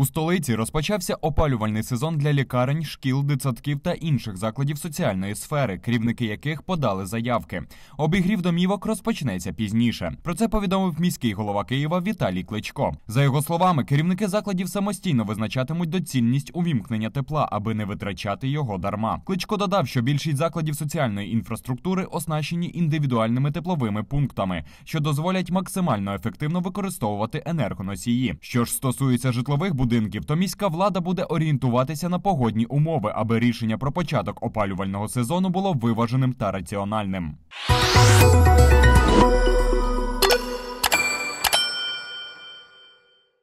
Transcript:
У столиці розпочався опалювальний сезон для лікарень, шкіл, дитсадків та інших закладів соціальної сфери, керівники яких подали заявки. Обігрів домівок розпочнеться пізніше. Про це повідомив міський голова Києва Віталій Кличко. За його словами, керівники закладів самостійно визначатимуть доцільність увімкнення тепла, аби не витрачати його дарма. Кличко додав, що більшість закладів соціальної інфраструктури оснащені індивідуальними тепловими пунктами, що дозволять максимально ефективно використовувати енергоносії. Що ж стосується житлових будинків, будинків, то міська влада буде орієнтуватися на погодні умови, аби рішення про початок опалювального сезону було виваженим та раціональним.